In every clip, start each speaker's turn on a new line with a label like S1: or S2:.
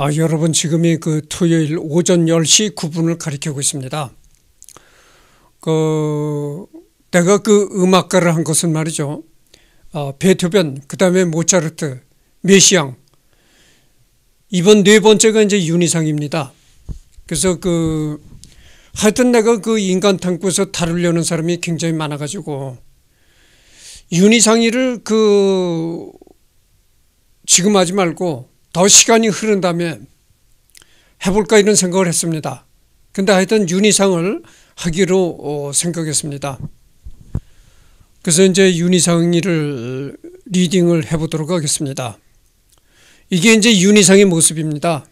S1: 아, 여러분 지금이 그 토요일 오전 10시 9분을 가리키고 있습니다. 그 내가 그 음악가를 한 것은 말이죠. 아, 베토벤, 그다음에 모차르트, 메시앙. 이번 네 번째가 이제 윤희상입니다. 그래서 그 하여튼 내가 그 인간 탐구에서 다루려는 사람이 굉장히 많아 가지고 윤희상이를 그 지금 하지 말고 더 시간이 흐른 다음에 해볼까 이런 생각을 했습니다. 근데 하여튼 윤희상을 하기로 어, 생각했습니다. 그래서 이제 윤희상이를 리딩을 해보도록 하겠습니다. 이게 이제 윤희상의 모습입니다.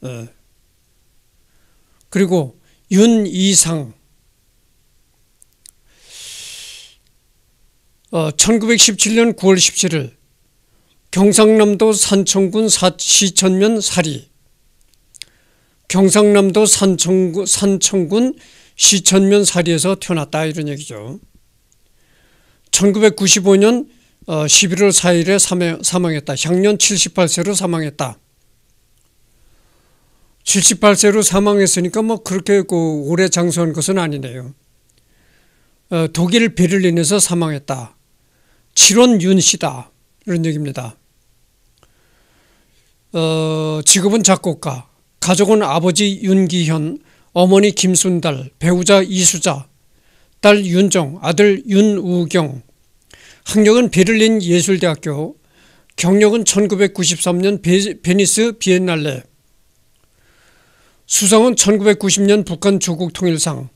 S1: 네. 그리고 윤이상 어, 1917년 9월 17일 경상남도 산청군 시천면 사리 경상남도 산청구, 산청군 시천면 사리에서 태어났다 이런 얘기죠. 1995년 11월 4일에 사망했다. 향년 78세로 사망했다. 78세로 사망했으니까 뭐 그렇게 그 오래 장수한 것은 아니네요. 어, 독일 베를린에서 사망했다. 칠원 윤 씨다. 이런 얘기입니다. 어, 직업은 작곡가, 가족은 아버지 윤기현, 어머니 김순달, 배우자 이수자, 딸 윤정, 아들 윤우경. 학력은 베를린 예술대학교, 경력은 1993년 베, 베니스 비엔날레, 수상은 1990년 북한 조국 통일상,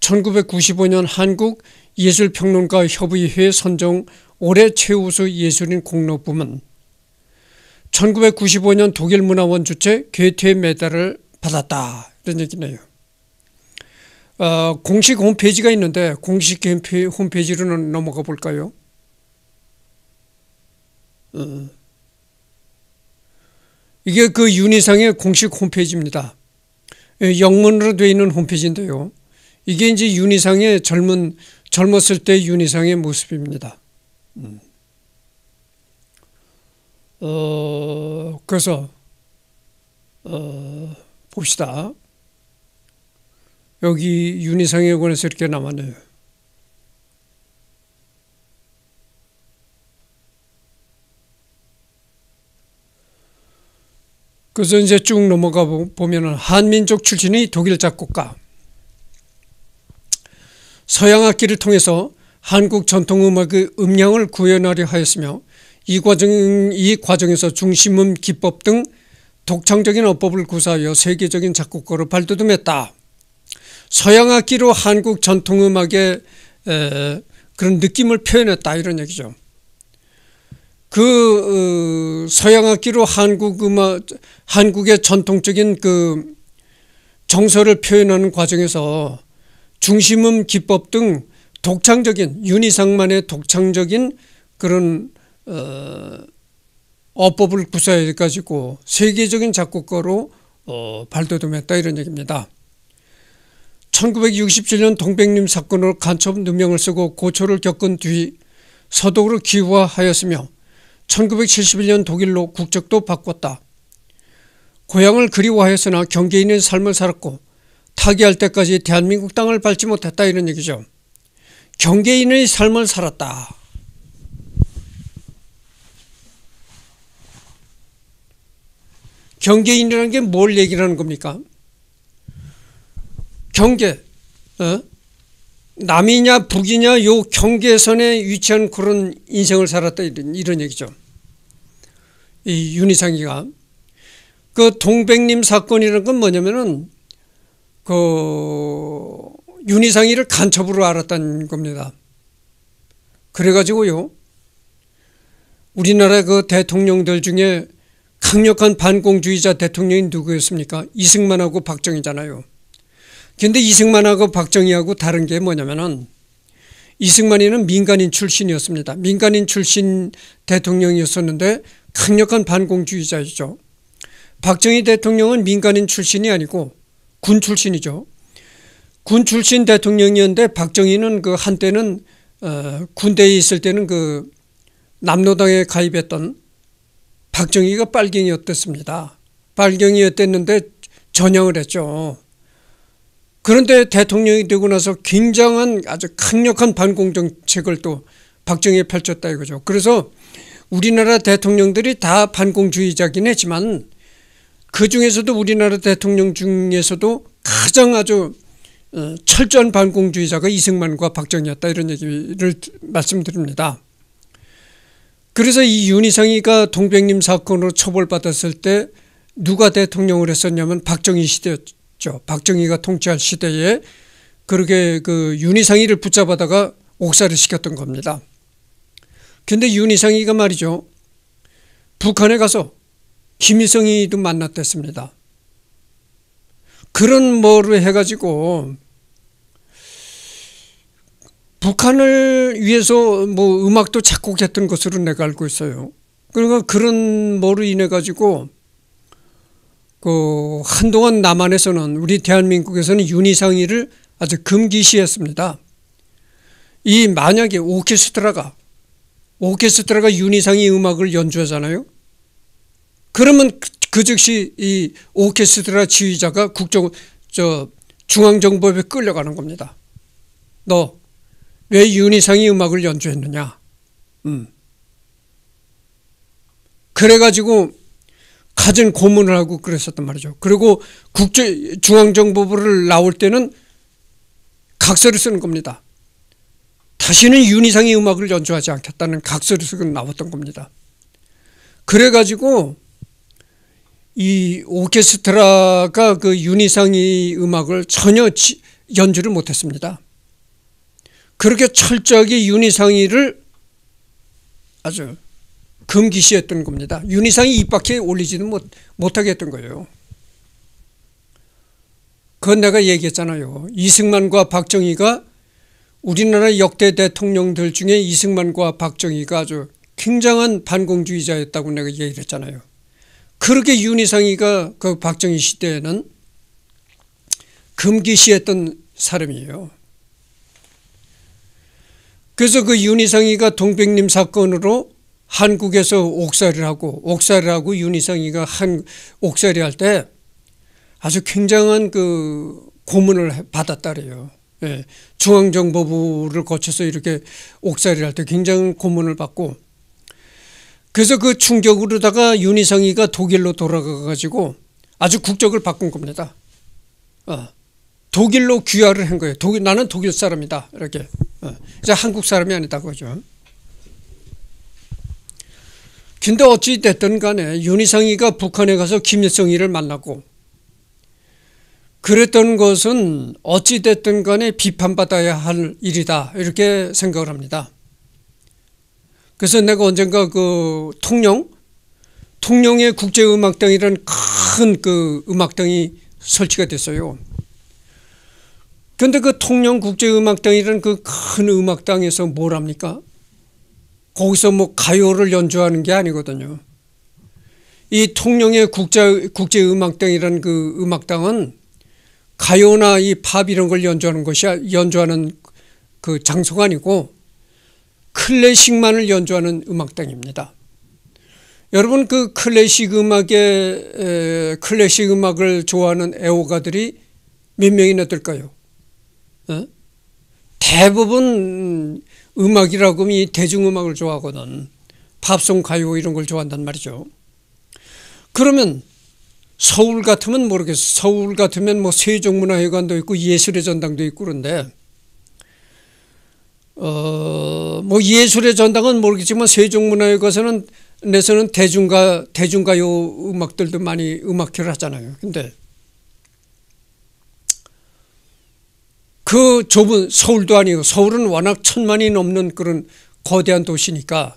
S1: 1995년 한국 예술평론가 협의회 선정 올해 최우수 예술인 공로 부문, 1995년 독일 문화원 주최 괴테 메달을 받았다. 이런 얘기네요. 어, 공식 홈페이지가 있는데 공식 홈페이지, 로 넘어가 볼까요? 어. 이게 그 유니상의 공식 홈페이지입니다. 예, 영문으로 되어 있는 홈페이지인데요. 이게 이제 유니상의 젊은 젊었을 때 유니상의 모습입니다. 음. 어, 그래서 어, 봅시다. 여기 윤희상에 관해서 이렇게 남았네요. 그래서 이제 쭉 넘어가 보면 한민족 출신의 독일 작곡가 서양 악기를 통해서 한국 전통음악의 음량을 구현하려 하였으며 이 과정 이 과정에서 중심음 기법 등 독창적인 어법을 구사하여 세계적인 작곡가로 발돋움했다. 서양 악기로 한국 전통 음악의 그런 느낌을 표현했다 이런 얘기죠. 그 어, 서양 악기로 한국 음악 한국의 전통적인 그 정서를 표현하는 과정에서 중심음 기법 등 독창적인 윤희상만의 독창적인 그런 어, 어법을 구사해 가지고 세계적인 작곡가로 어, 발돋움했다 이런 얘기입니다. 1967년 동백님 사건으로 간첩 누명을 쓰고 고초를 겪은 뒤 서독으로 귀화하였으며 1971년 독일로 국적도 바꿨다. 고향을 그리워하였으나 경계에 있는 삶을 살았고 타계할 때까지 대한민국 땅을 밟지 못했다 이런 얘기죠. 경계인의 삶을 살았다. 경계인이라는 게 뭘 얘기를 하는 겁니까? 경계, 어? 남이냐 북이냐 요 경계선에 위치한 그런 인생을 살았다 이런, 이런 얘기죠. 이 윤희상이가 그 동백님 사건이라는 건 뭐냐면은 그 윤희상이를 간첩으로 알았다는 겁니다. 그래가지고요 우리나라 그 대통령들 중에 강력한 반공주의자 대통령이 누구였습니까? 이승만하고 박정희잖아요. 근데 이승만하고 박정희하고 다른 게 뭐냐면은 이승만이는 민간인 출신이었습니다. 민간인 출신 대통령이었었는데 강력한 반공주의자였죠. 박정희 대통령은 민간인 출신이 아니고 군 출신이죠. 군 출신 대통령이었는데 박정희는 그 한때는 어, 군대에 있을 때는 그 남로당에 가입했던 박정희가 빨갱이였댔습니다. 빨갱이였댔는데 전향을 했죠. 그런데 대통령이 되고 나서 굉장한 아주 강력한 반공 정책을 또 박정희에 펼쳤다 이거죠. 그래서 우리나라 대통령들이 다 반공주의자긴 했지만 그 중에서도 우리나라 대통령 중에서도 가장 아주 어, 철저한 반공주의자가 이승만과 박정희였다 이런 얘기를 말씀드립니다. 그래서 이 윤희상이가 동백님 사건으로 처벌받았을 때 누가 대통령을 했었냐면 박정희 시대였죠. 박정희가 통치할 시대에 그렇게 그 윤희상이를 붙잡아다가 옥살을 시켰던 겁니다. 근데 윤희상이가 말이죠. 북한에 가서 김희성이도 만났댔습니다. 그런 뭐를 해가지고 북한을 위해서 뭐 음악도 작곡했던 것으로 내가 알고 있어요. 그러니까 그런 뭐로 인해 가지고 그 한동안 남한에서는 우리 대한민국에서는 윤희상의를 아주 금기시했습니다. 이 만약에 오케스트라가 오케스트라가 윤희상의 음악을 연주하잖아요. 그러면 그, 그, 즉시 이 오케스트라 지휘자가 국정 저중앙정법에 끌려가는 겁니다. 너왜 윤희상이 음악을 연주했느냐? 음. 그래가지고 가진 고문을 하고 그랬었단 말이죠. 그리고 국제 중앙정보부를 나올 때는 각서를 쓰는 겁니다. 다시는 윤희상이 음악을 연주하지 않겠다는 각서를 쓰고 나왔던 겁니다. 그래가지고 이 오케스트라가 그 윤희상이 음악을 전혀 지, 연주를 못했습니다. 그렇게 철저하게 윤희상이를 아주 금기시했던 겁니다. 윤희상이 입 밖에 올리지는 못, 못하게 했던 거예요. 그건 내가 얘기했잖아요. 이승만과 박정희가 우리나라 역대 대통령들 중에 이승만과 박정희가 아주 굉장한 반공주의자였다고 내가 얘기를 했잖아요. 그렇게 윤희상이가 그 박정희 시대에는 금기시했던 사람이에요. 그래서 그 윤희상이가 동백님 사건으로 한국에서 옥살이를 하고 옥살이를 하고 윤희상이가 한 옥살이 할 때 아주 굉장한 그 고문을 받았다래요. 예, 중앙정보부를 거쳐서 이렇게 옥살이를 할 때 굉장한 고문을 받고 그래서 그 충격으로다가 윤희상이가 독일로 돌아가 가지고 아주 국적을 바꾼 겁니다. 어. 독일로 귀화를 한 거예요. 독일, 나는 독일 사람이다. 이렇게. 어. 이제 한국 사람이 아니다. 그죠. 근데 어찌 됐든 간에 윤희상이가 북한에 가서 김일성이를 만나고 그랬던 것은 어찌 됐든 간에 비판받아야 할 일이다. 이렇게 생각을 합니다. 그래서 내가 언젠가 그 통영 통영의 국제음악당이라는 큰 그 음악당이 설치가 됐어요. 그런데그 통영 국제음악당이라는 그 큰 음악당에서 뭘 합니까? 거기서 뭐 가요를 연주하는 게 아니거든요. 이 통영의 국제 국제 음악당이라는 그 음악당은 가요나 이 팝 이런 걸 연주하는 것이 연주하는 그 장소가 아니고 클래식만을 연주하는 음악당입니다. 여러분 그 클래식 음악에 클래식 음악을 좋아하는 애호가들이 몇 명이나 될까요? 어? 대부분 음악이라고 면이 대중음악을 좋아하거든 팝송 가요 이런 걸 좋아한단 말이죠 그러면 서울 같으면 모르겠어 서울 같으면 뭐 세종문화회관도 있고 예술의 전당도 있고 그런데 어, 뭐 예술의 전당은 모르겠지만 세종문화회관에서는 내서는 대중가 대중가요 음악들도 많이 음악회를 하잖아요. 근데 그 좁은 서울도 아니고 서울은 워낙 천만이 넘는 그런 거대한 도시니까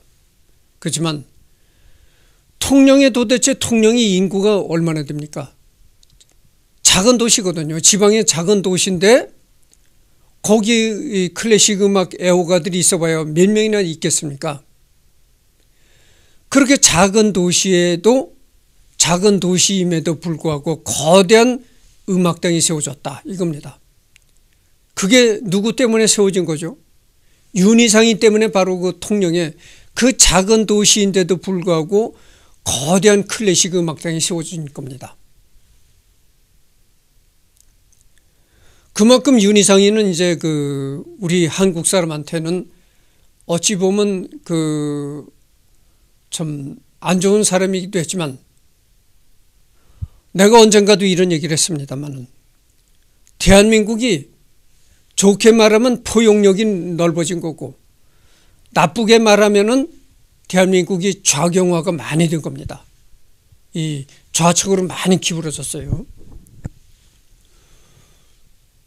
S1: 그렇지만 통영에 도대체 통영이 인구가 얼마나 됩니까? 작은 도시거든요. 지방의 작은 도시인데 거기 클래식 음악 애호가들이 있어봐요몇 명이나 있겠습니까? 그렇게 작은 도시에도 작은 도시임에도 불구하고 거대한 음악당이 세워졌다 이겁니다. 그게 누구 때문에 세워진 거죠? 윤희상이 때문에 바로 그 통영에 그 작은 도시인데도 불구하고 거대한 클래식 음악당이 세워진 겁니다. 그만큼 윤희상이는 이제 그 우리 한국 사람한테는 어찌 보면 그참안 좋은 사람이기도 했지만 내가 언젠가도 이런 얘기를 했습니다만은 대한민국이 좋게 말하면 포용력이 넓어진 거고 나쁘게 말하면은 대한민국이 좌경화가 많이 된 겁니다. 이 좌측으로 많이 기울어졌어요.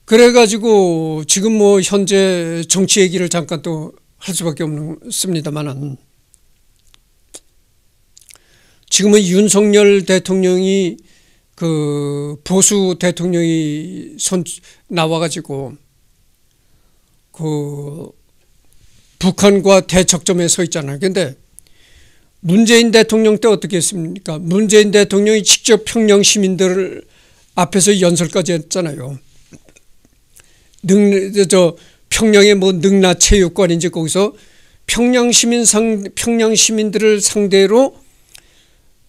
S1: 그래가지고 지금 뭐 현재 정치 얘기를 잠깐 또 할 수밖에 없습니다만은 지금은 윤석열 대통령이 그 보수 대통령이 선 나와가지고 그 북한과 대척점에 서 있잖아요. 근데 문재인 대통령 때 어떻게 했습니까? 문재인 대통령이 직접 평양 시민들을 앞에서 연설까지 했잖아요. 능, 저, 평양의 뭐 능라체육관인지 거기서 평양 시민 상, 평양 시민들을 상대로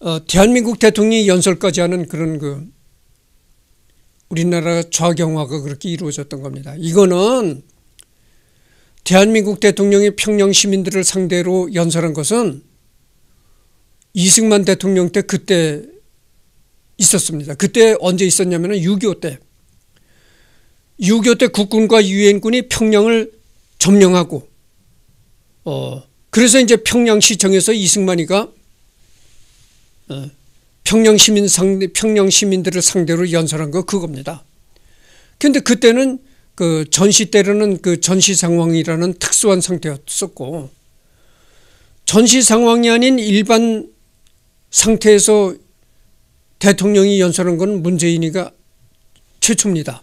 S1: 어, 대한민국 대통령이 연설까지 하는 그런 그 우리나라 좌경화가 그렇게 이루어졌던 겁니다. 이거는 대한민국 대통령이 평양 시민들을 상대로 연설한 것은 이승만 대통령 때 그때 있었습니다. 그때 언제 있었냐면 6.25 때. 6.25 때 국군과 유엔군이 평양을 점령하고 어 그래서 이제 평양시청에서 이승만이가 어, 평양 시민 상대 평양 시민들을 상대로 연설한 거 그겁니다. 근데 그때는 그 전시 때로는 그 전시 상황이라는 특수한 상태였었고 전시 상황이 아닌 일반 상태에서 대통령이 연설한 건 문재인이가 최초입니다.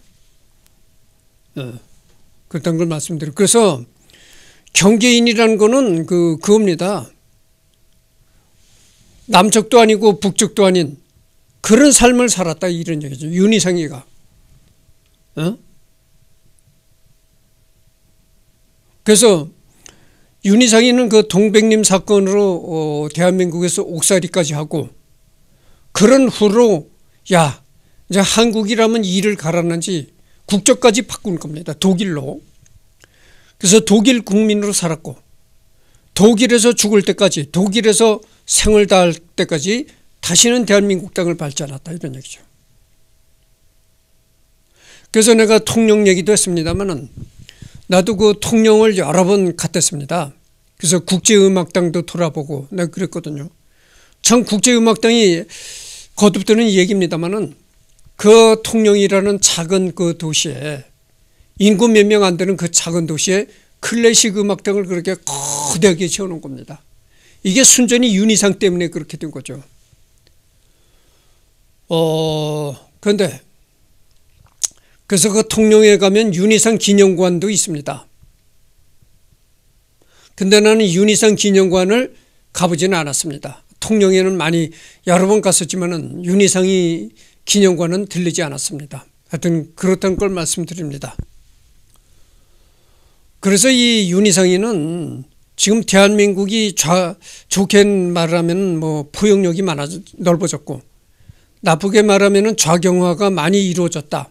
S1: 네. 그렇다는 걸 말씀드려요. 그래서 경계인이라는 거는 그, 그겁니다. 남쪽도 아니고 북쪽도 아닌 그런 삶을 살았다 이런 얘기죠. 윤희상이가. 어? 그래서 윤희상이는 그 동백님 사건으로 어, 대한민국에서 옥살이까지 하고 그런 후로 야 이제 한국이라면 이를 갈았는지 국적까지 바꾼 겁니다. 독일로. 그래서 독일 국민으로 살았고 독일에서 죽을 때까지 독일에서 생을 다할 때까지 다시는 대한민국 땅을 밟지 않았다 이런 얘기죠. 그래서 내가 통영 얘기도 했습니다마는 나도 그 통영을 여러 번 갔댔습니다. 그래서 국제음악당도 돌아보고 내가 그랬거든요. 전 국제음악당이 거듭되는 얘기입니다만은 그 통영이라는 작은 그 도시에 인구 몇 명 안 되는 그 작은 도시에 클래식 음악당을 그렇게 거대하게 지어놓은 겁니다. 이게 순전히 윤희상 때문에 그렇게 된 거죠. 어, 그런데 그래서 그 통영에 가면 윤희상 기념관도 있습니다. 근데 나는 윤희상 기념관을 가보지는 않았습니다. 통영에는 많이 여러 번 갔었지만은 윤희상이 기념관은 들리지 않았습니다. 하여튼 그렇다는 걸 말씀드립니다. 그래서 이 윤희상이는 지금 대한민국이 좌, 좋게 말하면 뭐 포용력이 많아 넓어졌고 나쁘게 말하면 좌경화가 많이 이루어졌다.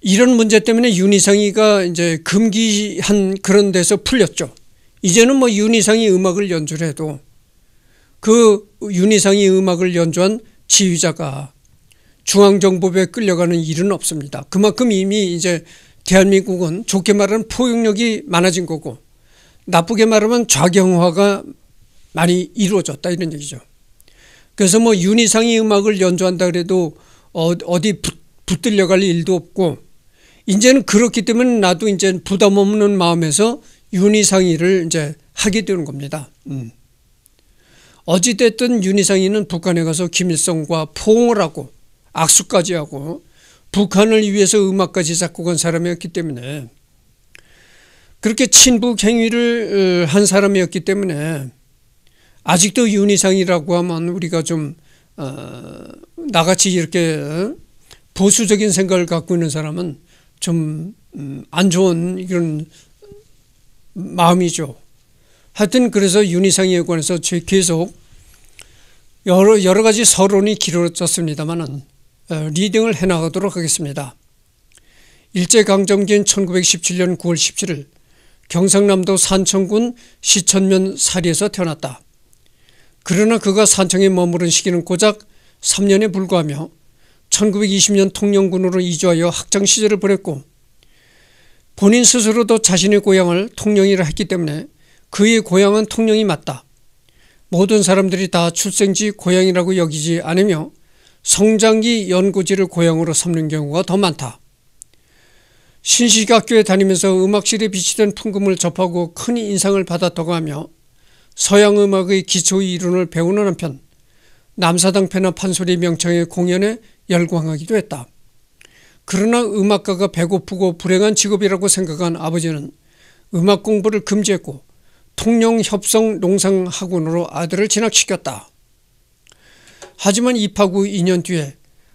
S1: 이런 문제 때문에 윤희상이가 이제 금기한 그런 데서 풀렸죠. 이제는 뭐 윤희상이 음악을 연주를 해도 그 윤희상이 음악을 연주한 지휘자가 중앙정부에 끌려가는 일은 없습니다. 그만큼 이미 이제 대한민국은 좋게 말하면 포용력이 많아진 거고 나쁘게 말하면 좌경화가 많이 이루어졌다 이런 얘기죠. 그래서 뭐 윤희상이 음악을 연주한다 그래도 어, 어디 붙들려갈 일도 없고 이제는 그렇기 때문에 나도 이제 부담 없는 마음에서 윤희상의를 이제 하게 되는 겁니다. 음. 어찌됐든 윤희상이는 북한에 가서 김일성과 포옹을 하고 악수까지 하고 북한을 위해서 음악까지 작곡한 사람이었기 때문에 그렇게 친북 행위를 어, 한 사람이었기 때문에 아직도 윤희상이라고 하면 우리가 좀 어, 나같이 이렇게 어, 보수적인 생각을 갖고 있는 사람은 좀안 음, 좋은 이런 마음이죠. 하여튼 그래서 윤희상에 관해서 계속 여러, 여러 가지 서론이 길어졌습니다만 어, 리딩을 해나가도록 하겠습니다. 일제강점기인 1917년 9월 17일 경상남도 산청군 시천면 사리에서 태어났다. 그러나 그가 산청에 머무른 시기는 고작 3년에 불과하며 1920년 통영군으로 이주하여 학창 시절을 보냈고 본인 스스로도 자신의 고향을 통영이라 했기 때문에 그의 고향은 통영이 맞다. 모든 사람들이 다 출생지 고향이라고 여기지 않으며 성장기 연구지를 고향으로 삼는 경우가 더 많다. 신식학교에 다니면서 음악실에 비치된 풍금을 접하고 큰 인상을 받았다고 하며 서양 음악의 기초 이론을 배우는 한편 남사당패나 판소리 명창의 공연에 열광하기도 했다. 그러나 음악가가 배고프고 불행한 직업이라고 생각한 아버지는 음악 공부를 금지했고 통영협성농상학원으로 아들을 진학시켰다. 하지만 입학 후 2년 뒤에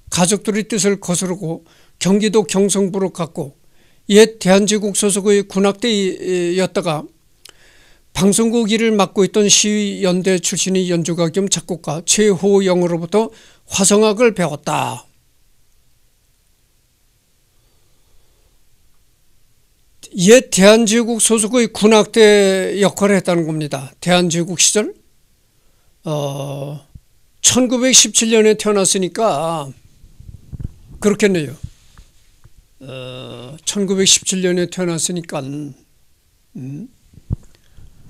S1: 가족들의 뜻을 거스르고 경기도 경성부로 갔고 옛 대한제국 소속의 군악대였다가 방송국 일을 맡고 있던 시위연대 출신의 연주가 겸 작곡가 최호영으로부터 화성학을 배웠다. 옛 대한제국 소속의 군악대 역할을 했다는 겁니다. 대한제국 시절 어, 1917년에 태어났으니까 그렇겠네요. 어, 1917년에 태어났으니까 음,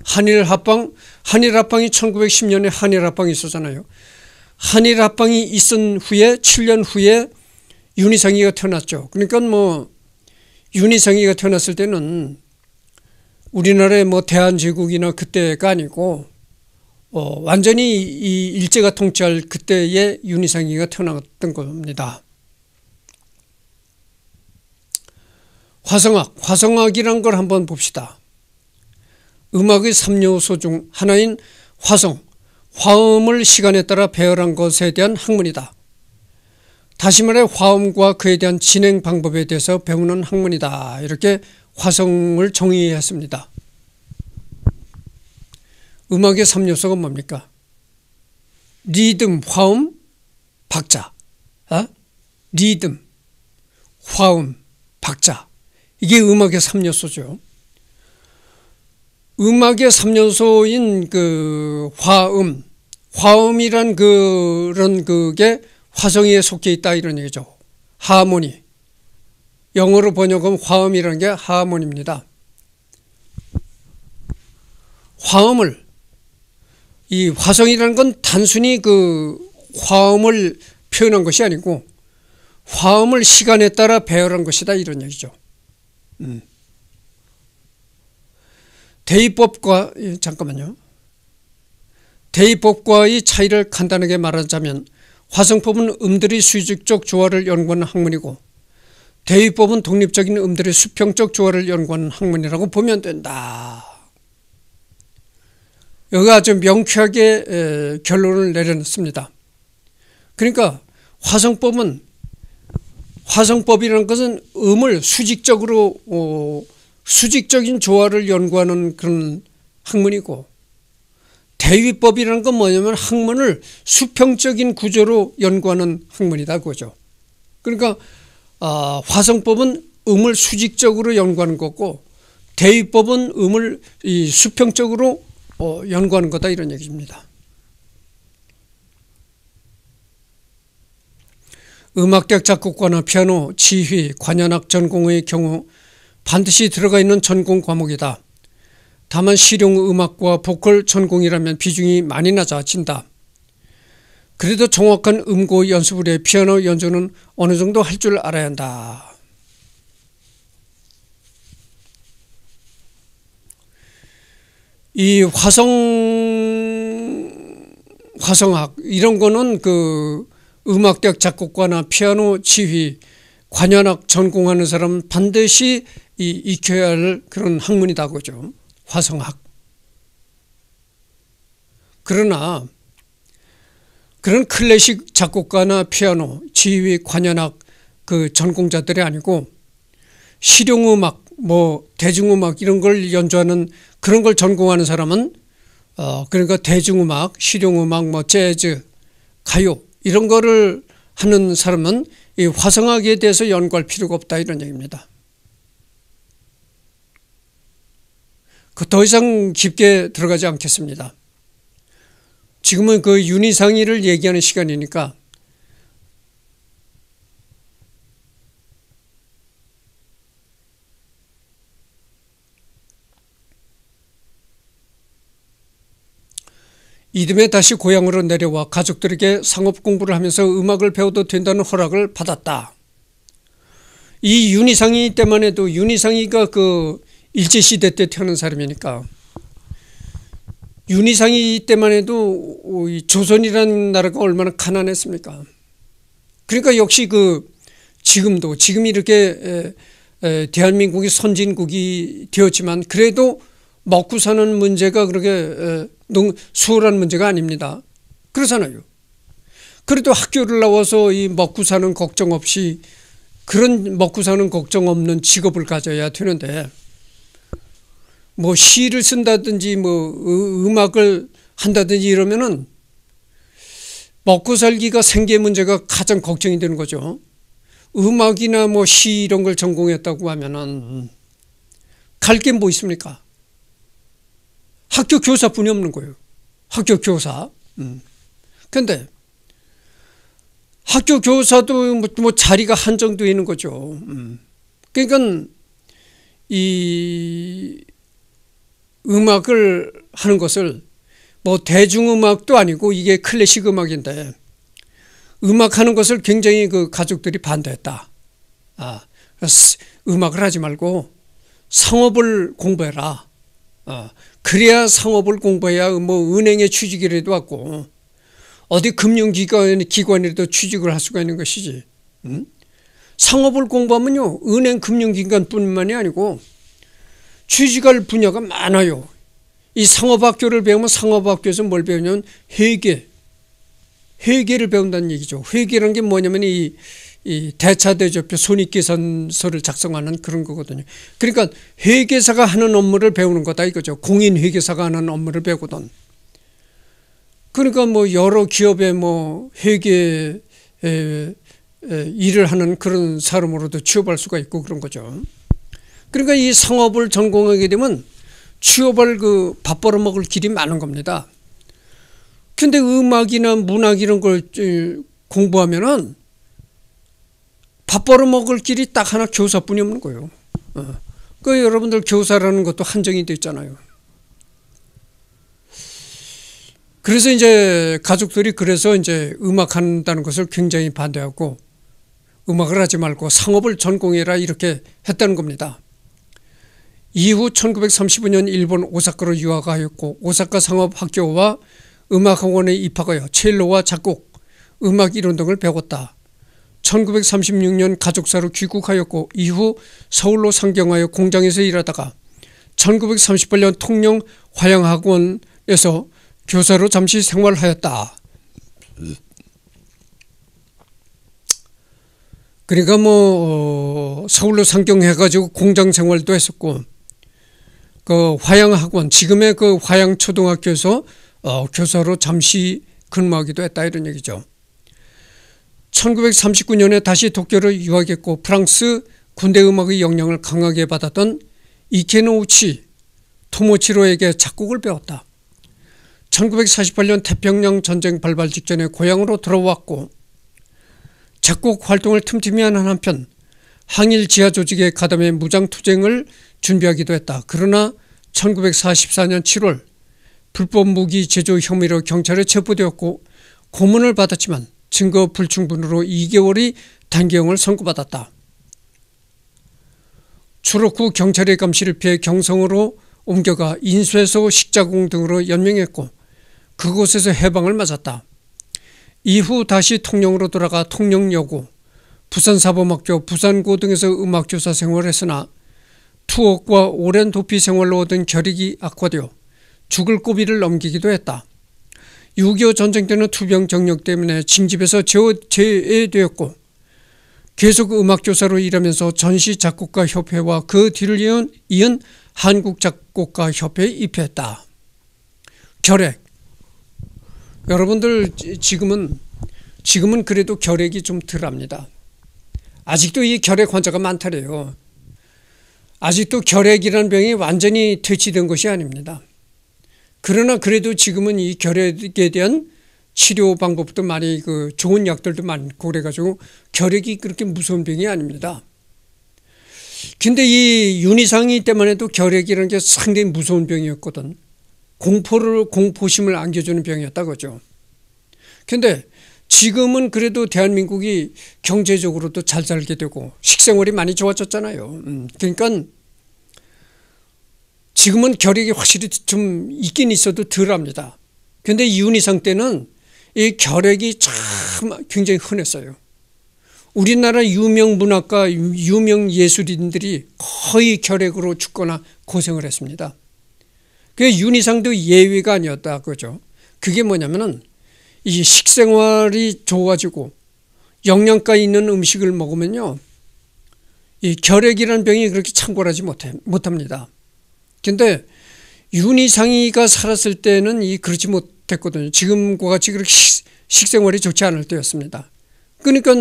S1: 한일 합방 한일 합방이 1910년에 한일 합방이 있었잖아요. 한일 합방이 있은 후에 7년 후에 윤희상이가 태어났죠. 그러니까 뭐윤희상이가 태어났을 때는 우리나라의 뭐 대한제국이나 그때가 아니고 어, 완전히 이 일제가 통치할 그때의 윤희상이가 태어났던 겁니다. 화성학, 화성학이란 걸 한번 봅시다. 음악의 3요소 중 하나인 화성, 화음을 시간에 따라 배열한 것에 대한 학문이다. 다시 말해 화음과 그에 대한 진행 방법에 대해서 배우는 학문이다. 이렇게 화성을 정의했습니다. 음악의 3요소가 뭡니까? 리듬, 화음, 박자. 아? 리듬, 화음, 박자. 이게 음악의 3요소죠. 음악의 3연소인 그 화음, 화음이란 그런 그게 화성에 속해 있다 이런 얘기죠. 하모니. 영어로 번역하면 화음이라는 게 하모니입니다. 화음을 이 화성이라는 건 단순히 그 화음을 표현한 것이 아니고 화음을 시간에 따라 배열한 것이다 이런 얘기죠. 음. 대의법과 예, 잠깐만요. 대의법과의 차이를 간단하게 말하자면 화성법은 음들의 수직적 조화를 연구하는 학문이고 대의법은 독립적인 음들의 수평적 조화를 연구하는 학문이라고 보면 된다. 여기 아주 명쾌하게 에, 결론을 내려놨습니다. 그러니까 화성법은 화성법이라는 것은 음을 수직적으로 어, 수직적인 조화를 연구하는 그런 학문이고 대위법이라는 건 뭐냐면 학문을 수평적인 구조로 연구하는 학문이다 그거죠. 그러니까 아, 화성법은 음을 수직적으로 연구하는 거고 대위법은 음을 이 수평적으로 어, 연구하는 거다 이런 얘기입니다. 음악적 작곡가나 피아노, 지휘, 관현악 전공의 경우 반드시 들어가 있는 전공 과목이다. 다만 실용 음악과 보컬 전공이라면 비중이 많이 낮아진다. 그래도 정확한 음고 연습을 해 피아노 연주는 어느 정도 할 줄 알아야 한다. 이 화성 화성학 이런 거는 그 음악적 작곡가나 피아노 지휘 관현악 전공하는 사람은 반드시 이, 익혀야 할 그런 학문이다 그죠. 화성학. 그러나 그런 클래식 작곡가나 피아노, 지휘, 관현악 그 전공자들이 아니고 실용음악, 뭐 대중음악 이런 걸 연주하는 그런 걸 전공하는 사람은 어 그러니까 대중음악, 실용음악, 뭐 재즈, 가요 이런 거를 하는 사람은 이 화성학에 대해서 연구할 필요가 없다 이런 얘기입니다. 그 더 이상 깊게 들어가지 않겠습니다. 지금은 그 윤희상의를 얘기하는 시간이니까 이듬해 다시 고향으로 내려와 가족들에게 상업 공부를 하면서 음악을 배워도 된다는 허락을 받았다. 이 윤희상이 때만 해도 윤희상이가 그 일제시대 때 태어난 사람이니까 윤희상이 때만 해도 조선이라는 나라가 얼마나 가난했습니까? 그러니까 역시 그 지금도 지금 이렇게 대한민국이 선진국이 되었지만 그래도 먹고 사는 문제가 그렇게 너무 수월한 문제가 아닙니다. 그렇잖아요. 그래도 학교를 나와서 이 먹고 사는 걱정 없이 그런 먹고 사는 걱정 없는 직업을 가져야 되는데 뭐 시를 쓴다든지 뭐 음, 음악을 한다든지 이러면은 먹고 살기가 생계 문제가 가장 걱정이 되는 거죠. 음악이나 뭐 시 이런 걸 전공했다고 하면은 갈 게 뭐 있습니까? 학교 교사뿐이 없는 거예요. 학교 교사. 음. 근데 학교 교사도 뭐, 뭐 자리가 한정되어 있는 거죠. 음. 그러니까 이 음악을 하는 것을 뭐 대중음악도 아니고 이게 클래식 음악인데 음악하는 것을 굉장히 그 가족들이 반대했다. 아, 음악을 하지 말고 상업을 공부해라. 아, 그래야 상업을 공부해야 뭐 은행에 취직이라도 왔고 어디 금융기관 기관에도 취직을 할 수가 있는 것이지. 음? 상업을 공부하면요 은행 금융기관뿐만이 아니고 취직할 분야가 많아요. 이 상업학교를 배우면 상업학교에서 뭘 배우냐면 회계, 회계를 배운다는 얘기죠. 회계란게 뭐냐면 이이 대차 대조표 손익계산서를 작성하는 그런 거거든요. 그러니까 회계사가 하는 업무를 배우는 거다 이거죠. 공인 회계사가 하는 업무를 배우거든. 그러니까 뭐 여러 기업에뭐 회계 일을 하는 그런 사람으로도 취업할 수가 있고 그런 거죠. 그러니까 이 상업을 전공하게 되면 취업할 그밥 벌어 먹을 길이 많은 겁니다. 근데 음악이나 문학 이런 걸 공부하면은 밥 벌어 먹을 길이 딱 하나 교사뿐이 없는 거예요. 어. 그 여러분들 교사라는 것도 한정이 되 있잖아요. 그래서 이제 가족들이 그래서 이제 음악 한다는 것을 굉장히 반대하고 음악을 하지 말고 상업을 전공해라 이렇게 했다는 겁니다. 이후 1935년 일본 오사카로 유학하였고 오사카 상업학교와 음악학원에 입학하여 첼로와 작곡, 음악 이론 등을 배웠다. 1936년 가족사로 귀국하였고 이후 서울로 상경하여 공장에서 일하다가 1938년 통영 화양학원에서 교사로 잠시 생활하였다. 그러니까 뭐 어, 서울로 상경해가지고 공장 생활도 했었고 그 화양학원 지금의 그 화양초등학교에서 어, 교사로 잠시 근무하기도 했다 이런 얘기죠. 1939년에 다시 도쿄를 유학했고 프랑스 군대 음악의 영향을 강하게 받았던 이케노우치 토모치로에게 작곡을 배웠다. 1948년 태평양 전쟁 발발 직전에 고향으로 돌아왔고 작곡 활동을 틈틈이 한 한편 항일 지하 조직에 가담해 무장 투쟁을 준비하기도 했다. 그러나 1944년 7월 불법 무기 제조 혐의로 경찰에 체포되었고 고문을 받았지만 증거 불충분으로 2개월이 단경을 선고받았다. 추록 후 경찰의 감시를 피해 경성으로 옮겨가 인쇄소 식자공 등으로 연명했고 그곳에서 해방을 맞았다. 이후 다시 통영으로 돌아가 통영여고, 부산사범학교, 부산고 등에서 음악교사 생활했으나 투옥과 오랜 도피 생활로 얻은 결익이 악화되어 죽을 고비를 넘기기도 했다. 6.25 전쟁 때는 투병 정력 때문에 징집에서 제외되었고 계속 음악교사로 일하면서 전시 작곡가 협회와 그 뒤를 이은, 이은 한국 작곡가 협회에 입회했다. 결핵. 여러분들 지금은 지금은 그래도 결핵이 좀 덜합니다. 아직도 이 결핵 환자가 많다래요. 아직도 결핵이라는 병이 완전히 퇴치된 것이 아닙니다. 그러나 그래도 지금은 이 결핵에 대한 치료 방법도 많이 그 좋은 약들도 많고 그래가지고 결핵이 그렇게 무서운 병이 아닙니다. 근데 이 윤희상이 때만 해도 결핵이라는 게 상당히 무서운 병이었거든. 공포를 공포심을 안겨주는 병이었다 그죠. 근데 지금은 그래도 대한민국이 경제적으로도 잘 살게 되고 식생활이 많이 좋아졌잖아요. 음, 그러니까 지금은 결핵이 확실히 좀 있긴 있어도 덜합니다. 근데 윤희상 때는 이 결핵이 참 굉장히 흔했어요. 우리나라 유명 문학가, 유명 예술인들이 거의 결핵으로 죽거나 고생을 했습니다. 그 윤희상도 예외가 아니었다 그죠. 그게 뭐냐면은 이 식생활이 좋아지고 영양가 있는 음식을 먹으면요, 이 결핵이라는 병이 그렇게 창궐하지 못해 못합니다. 근데 윤희상이가 살았을 때는 이 그렇지 못했거든요. 지금과 같이 그렇게 식생활이 좋지 않을 때였습니다. 그러니까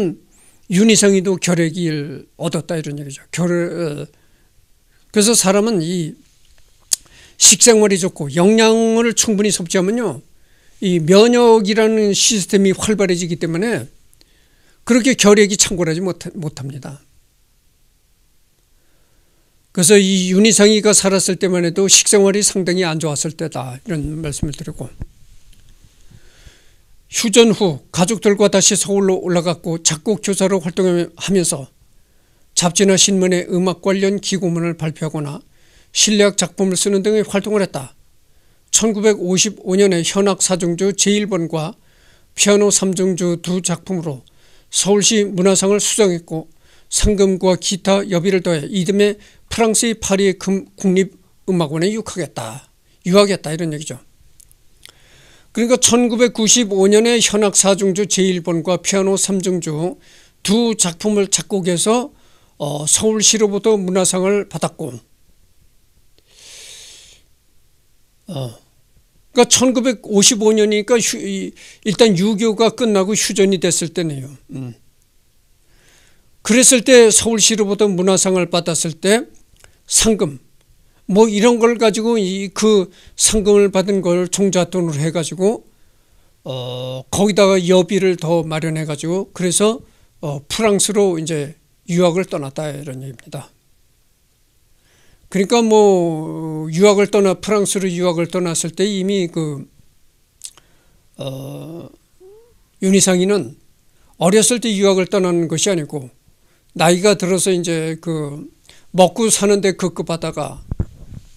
S1: 윤희상이도 결핵이 얻었다 이런 얘기죠. 결 어. 그래서 사람은 이 식생활이 좋고 영양을 충분히 섭취하면요. 이 면역이라는 시스템이 활발해지기 때문에 그렇게 결핵이 창궐하지 못, 못합니다. 그래서 이 윤희상이가 살았을 때만 해도 식생활이 상당히 안 좋았을 때다 이런 말씀을 드리고 휴전 후 가족들과 다시 서울로 올라갔고 작곡 교사로 활동하면서 잡지나 신문에 음악 관련 기고문을 발표하거나 실내악 작품을 쓰는 등의 활동을 했다. 1955년에 현악 사중주 제1번과 피아노 삼중주 두 작품으로 서울시 문화상을 수상했고 상금과 기타 여비를 더해 이듬해 프랑스의 파리의 국립음악원에 유학하겠다. 유학했다 이런 얘기죠. 그러니까 1995년에 현악 4중주 제1번과 피아노 3중주 두 작품을 작곡해서 어, 서울시로부터 문화상을 받았고 어. 그러니까 1955년이니까 휴, 일단 유교가 끝나고 휴전이 됐을 때네요. 음. 그랬을 때 서울시로부터 문화상을 받았을 때 상금 뭐 이런 걸 가지고 이 그 상금을 받은 걸 종잣돈으로 해가지고 어 거기다가 여비를 더 마련해가지고 그래서 어 프랑스로 이제 유학을 떠났다 이런 얘기입니다. 그러니까 뭐 유학을 떠나 프랑스로 유학을 떠났을 때 이미 그 어, 윤희상이는 어렸을 때 유학을 떠난 것이 아니고 나이가 들어서 이제 그 먹고 사는데 급급하다가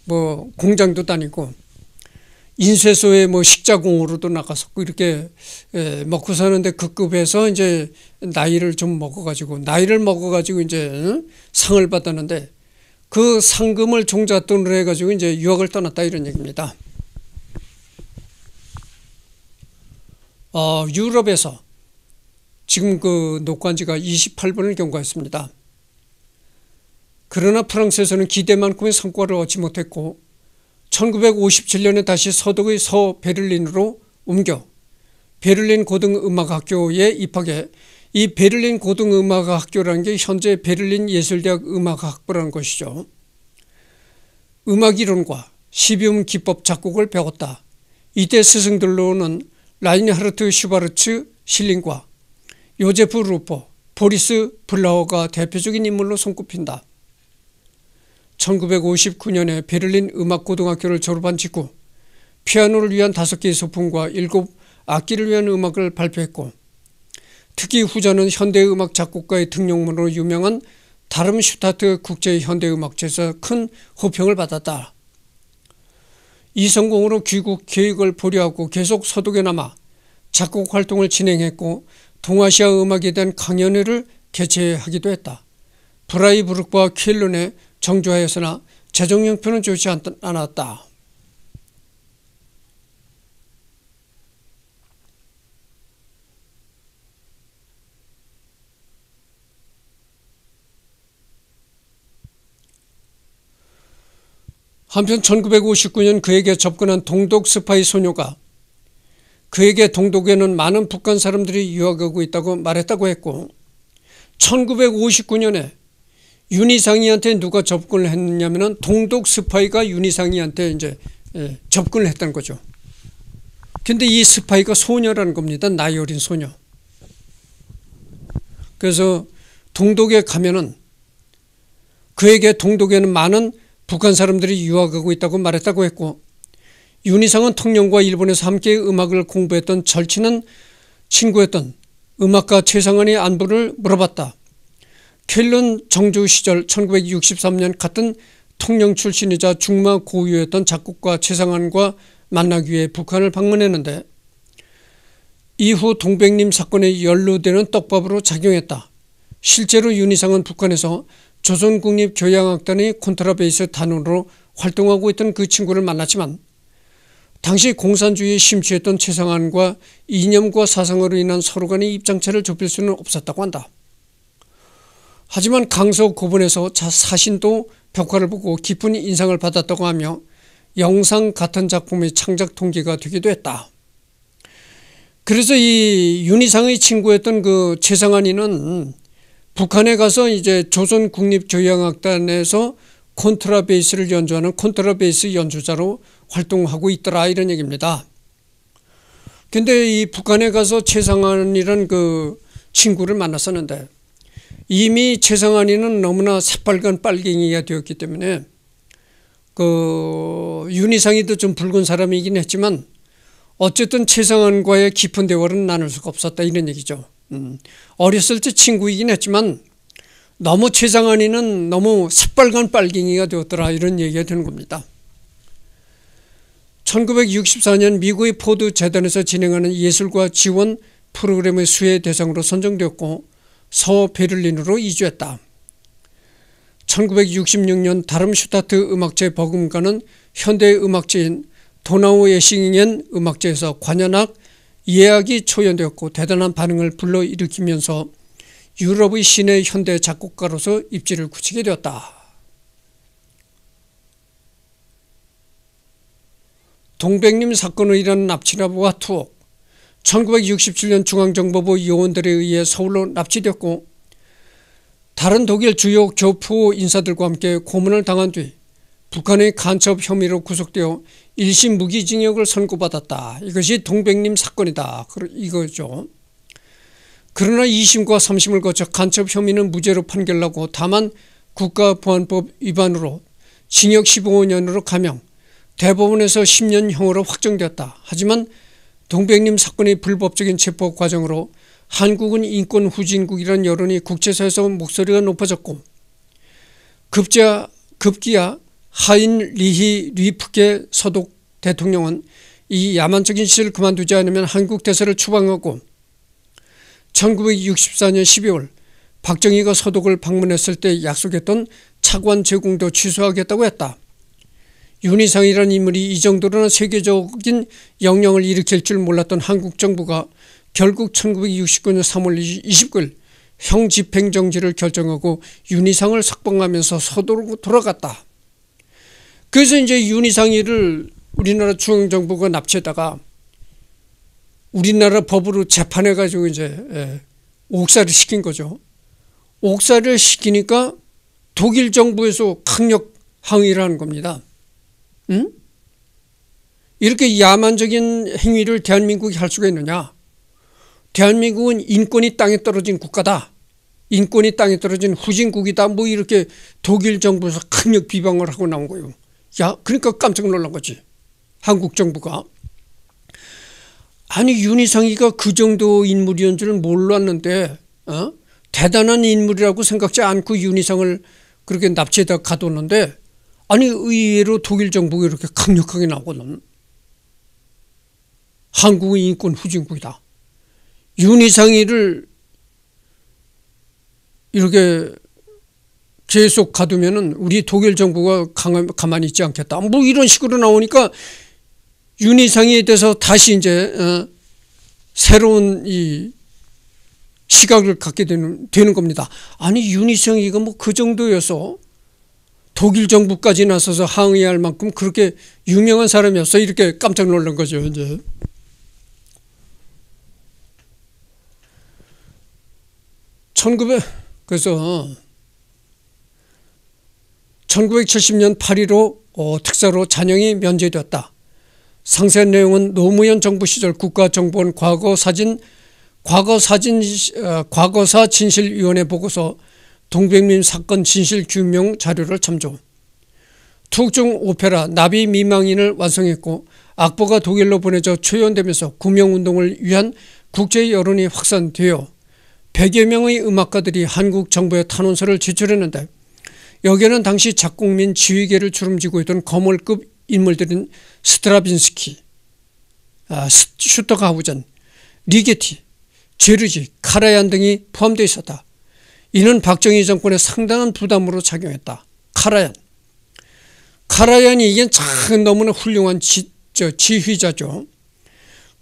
S1: 뭐 공장도 다니고 인쇄소에 뭐 식자공으로도 나가서고 이렇게 예, 먹고 사는데 급급해서 이제 나이를 좀 먹어가지고 나이를 먹어가지고 이제 상을 받았는데 그 상금을 종잣돈으로 해가지고 이제 유학을 떠났다 이런 얘기입니다. 어, 유럽에서 지금 그 녹화한 지가 28분을 경과했습니다. 그러나 프랑스에서는 기대만큼의 성과를 얻지 못했고 1957년에 다시 서독의 서 베를린으로 옮겨 베를린 고등음악학교에 입학해 이 베를린 고등음악학교라는 게 현재 베를린 예술대학 음악학부라는 것이죠. 음악이론과 시비음 기법 작곡을 배웠다. 이때 스승들로는 라인하르트 슈바르츠 실린과 요제프 루퍼 보리스 블라우가 대표적인 인물로 손꼽힌다. 1959년에 베를린 음악고등학교를 졸업한 직후 피아노를 위한 5개의 소품과 7 악기를 위한 음악을 발표했고 특히 후자는 현대음악 작곡가의 등용문으로 유명한 다름슈타트 국제현대음악제에서 큰 호평을 받았다. 이 성공으로 귀국 계획을 보류하고 계속 서독에 남아 작곡 활동을 진행했고 동아시아 음악에 대한 강연회를 개최하기도 했다. 브라이브룩과 쾰른에 정조하였으나 재정 형편은 좋지 않았다. 한편 1959년 그에게 접근한 동독 스파이 소녀가 그에게 동독에는 많은 북한 사람들이 유학하고 있다고 말했다고 했고 1959년에 윤희상이한테 누가 접근을 했냐면은 동독 스파이가 윤희상이한테 이제 예, 접근을 했다는 거죠. 근데 이 스파이가 소녀라는 겁니다. 나이 어린 소녀. 그래서 동독에 가면은 그에게 동독에는 많은 북한 사람들이 유학하고 있다고 말했다고 했고 윤희상은 통영과 일본에서 함께 음악을 공부했던 절친은 친구였던 음악가 최상은의 안부를 물어봤다. 켈런 정주 시절 1963년 같은 통영 출신이자 중마 고유였던 작곡가 최상한과 만나기 위해 북한을 방문했는데 이후 동백님 사건에 연루되는 떡밥으로 작용했다. 실제로 윤희상은 북한에서 조선국립교향악단의 콘트라베이스 단원으로 활동하고 있던 그 친구를 만났지만 당시 공산주의에 심취했던 최상한과 이념과 사상으로 인한 서로 간의 입장차를 좁힐 수는 없었다고 한다. 하지만 강서 고분에서 자 사신도 벽화를 보고 깊은 인상을 받았다고 하며 영상 같은 작품의 창작 동기가 되기도 했다. 그래서 이 윤희상의 친구였던 그 최상한이는 북한에 가서 이제 조선 국립교향악단에서 콘트라베이스를 연주하는 콘트라베이스 연주자로 활동하고 있더라 이런 얘기입니다. 근데 이 북한에 가서 최상환이란 그 친구를 만났었는데 이미 최상환이는 너무나 새빨간 빨갱이가 되었기 때문에 그 윤희상이도 좀 붉은 사람이긴 했지만 어쨌든 최상환과의 깊은 대화는 나눌 수가 없었다 이런 얘기죠. 음. 어렸을 때 친구이긴 했지만 너무 최상환이는 너무 새빨간 빨갱이가 되었더라 이런 얘기가 되는 겁니다. 1964년 미국의 포드 재단에서 진행하는 예술과 지원 프로그램의 수혜 대상으로 선정되었고 서 베를린으로 이주했다. 1966년 다름슈타트 음악제 버금가는 현대 음악제인 도나우 예싱엔 음악제에서 관현악 예악이 초연되었고 대단한 반응을 불러일으키면서 유럽의 신의 현대 작곡가로서 입지를 굳히게 되었다. 동백님 사건을 일어 납치나부와 투옥 1967년 중앙정보부 요원들에 의해 서울로 납치됐고 다른 독일 주요 교포 인사들과 함께 고문을 당한 뒤 북한의 간첩 혐의로 구속되어 1심 무기징역을 선고받았다. 이것이 동백님 사건이다. 이거죠. 그러나 2심과 3심을 거쳐 간첩 혐의는 무죄로 판결하고 다만 국가보안법 위반으로 징역 15년으로 감형, 대법원에서 10년형으로 확정되었다. 하지만 동백림 사건의 불법적인 체포 과정으로 한국은 인권 후진국이라는 여론이 국제사회에서 목소리가 높아졌고 급자, 급기야 하인 리히 리프게 서독 대통령은 이 야만적인 시를 그만두지 않으면 한국 대사를 추방하고 1964년 12월 박정희가 서독을 방문했을 때 약속했던 차관 제공도 취소하겠다고 했다. 윤희상이라는 인물이 이 정도로나 세계적인 영향을 일으킬 줄 몰랐던 한국 정부가 결국 1969년 3월 29일 형 집행정지를 결정하고 윤희상을 석방하면서 서도로 돌아갔다. 그래서 이제 윤희상이를 우리나라 중앙정부가 납치하다가 우리나라 법으로 재판해가지고 이제 예, 옥살을 시킨 거죠. 옥살을 시키니까 독일 정부에서 강력 항의를 하는 겁니다. 응? 이렇게 야만적인 행위를 대한민국이 할 수가 있느냐? 대한민국은 인권이 땅에 떨어진 국가다. 인권이 땅에 떨어진 후진국이다. 뭐 이렇게 독일 정부에서 강력 비방을 하고 나온 거예요. 야, 그러니까 깜짝 놀란 거지. 한국 정부가. 아니, 윤희상이가 그 정도 인물이었는 줄은 몰랐는데, 어? 대단한 인물이라고 생각지 않고 윤희상을 그렇게 납치에다 가뒀는데, 아니 의외로 독일 정부가 이렇게 강력하게 나오고는 한국의 인권 후진국이다. 윤희상이를 이렇게 계속 가두면은 우리 독일 정부가 가만히 있지 않겠다. 뭐 이런 식으로 나오니까 윤희상에 이 대해서 다시 이제 어, 새로운 이 시각을 갖게 되는, 되는 겁니다. 아니 윤희상이가 뭐 그 정도여서 독일 정부까지 나서서 항의할 만큼 그렇게 유명한 사람이 었어 이렇게 깜짝 놀란 거죠 이제. 천구백 그래서 1970년 어, 8.15 어, 특사로 잔영이 면제되었다. 상세한 내용은 노무현 정부 시절 국가정보원 과거 사진 과거 사진 어, 과거사 진실위원회 보고서 동백민 사건 진실규명 자료를 참조 투중 오페라 나비 미망인을 완성했고 악보가 독일로 보내져 초연되면서 구명운동을 위한 국제 여론이 확산되어 100여 명의 음악가들이 한국 정부에 탄원서를 제출했는데 여기에는 당시 작곡민 지휘계를 주름지고 있던 거물급 인물들인 스트라빈스키, 아, 슈터가우젠, 리게티, 제르지, 카라얀 등이 포함되어 있었다. 이는 박정희 정권의 상당한 부담으로 작용했다. 카라얀. 카라얀이 이게 참 너무나 훌륭한 지, 저, 지휘자죠.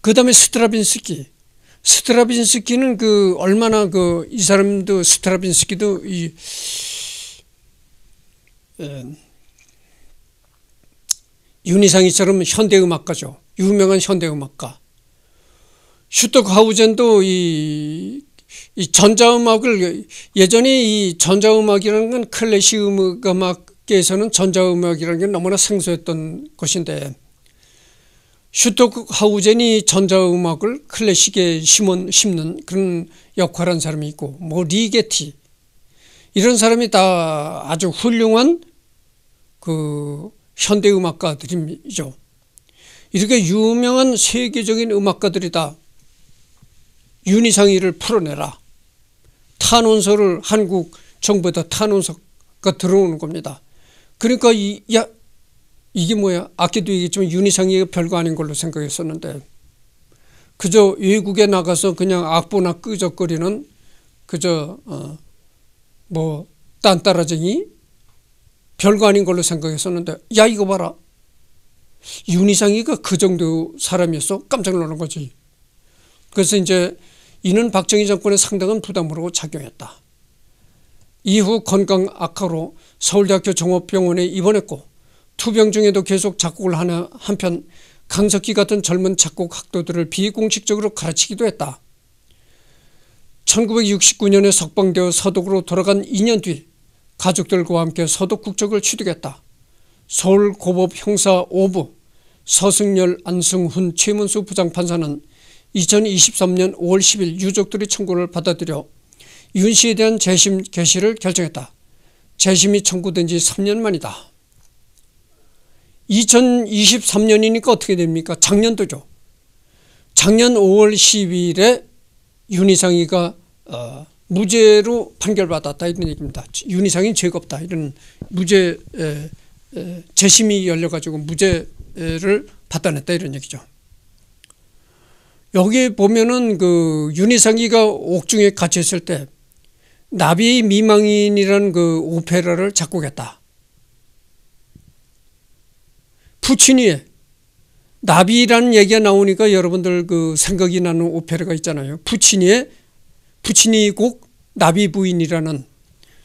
S1: 그 다음에 스트라빈스키. 스트라빈스키는 그 얼마나 그 이 사람도 스트라빈스키도 이 예, 윤희상이처럼 현대음악가죠. 유명한 현대음악가. 슈터하우젠도 이이 전자음악을 예전에 이 전자음악이라는 건 클래식 음악계에서는 전자음악이라는 게 너무나 생소했던 것인데 슈토하우젠이 크 전자음악을 클래식에 심은, 심는 그런 역할한 사람이 있고 뭐 리게티 이런 사람이 다 아주 훌륭한 그 현대음악가들이죠. 이렇게 유명한 세계적인 음악가들이다. 윤희상이를 풀어내라. 탄원서를 한국 정부에다 탄원서가 들어오는 겁니다. 그러니까 이, 야, 이게 뭐야? 아까도 얘기했지만 윤희상이가 별거 아닌 걸로 생각했었는데 그저 외국에 나가서 그냥 악보나 끄적거리는 그저 어, 뭐 딴따라쟁이 별거 아닌 걸로 생각했었는데 야 이거 봐라 윤희상이가 그 정도 사람이었어 깜짝 놀란 거지 그래서 이제 이는 박정희 정권의 상당한 부담으로 작용했다. 이후 건강 악화로 서울대학교 종합병원에 입원했고 투병 중에도 계속 작곡을 하는 한편 강석기 같은 젊은 작곡 학도들을 비공식적으로 가르치기도 했다. 1969년에 석방되어 서독으로 돌아간 2년 뒤 가족들과 함께 서독 국적을 취득했다. 서울 고법 형사 5부 서승열 안승훈 최문수 부장판사는 2023년 5월 10일 유족들이 청구를 받아들여 윤 씨에 대한 재심 개시를 결정했다. 재심이 청구된 지 3년 만이다. 2023년이니까 어떻게 됩니까? 작년도죠. 작년 5월 12일에 윤희상이가 어, 무죄로 판결받았다 이런 얘기입니다. 윤희상이 죄가 없다 이런 무죄 에, 에, 재심이 열려가지고 무죄를 받아냈다 이런 얘기죠. 여기 보면은 그윤희상이가 옥중에 갇혀 있을 때 나비 미망인이라는 그 오페라를 작곡했다. 푸치니의 나비라는 얘기가 나오니까 여러분들 그 생각이 나는 오페라가 있잖아요. 푸치니의 푸치니 곡 나비 부인이라는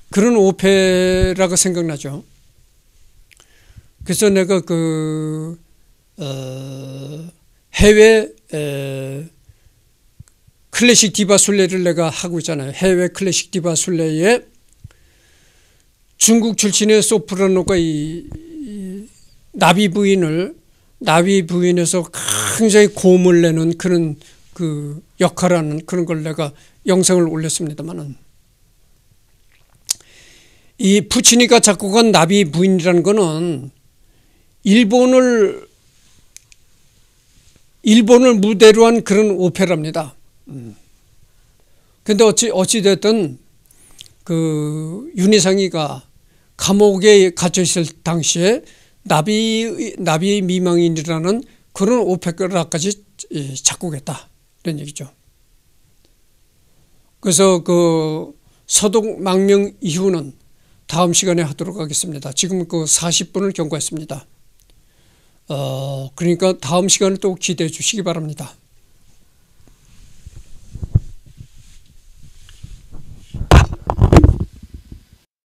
S1: 그런 오페라가 생각나죠. 그래서 내가 그 어. 해외 에, 클래식 디바 순례를 내가 하고 있잖아요. 해외 클래식 디바 순례에 중국 출신의 소프라노가 이, 이 나비 부인을 나비 부인에서 굉장히 고음을 내는 그런 그 역할하는 그런 걸 내가 영상을 올렸습니다만은 이부치니가 작곡한 나비 부인이라는 거는 일본을 일본을 무대로 한 그런 오페라입니다. 근데 어찌, 어찌됐든 그 윤희상이가 감옥에 갇혀있을 당시에 나비, 나비 미망인이라는 그런 오페라까지 작곡했다. 이런 얘기죠. 그래서 그 서독 망명 이후는 다음 시간에 하도록 하겠습니다. 지금 그 40분을 경과했습니다. 어, 그러니까 다음 시간을 또 기대해 주시기 바랍니다.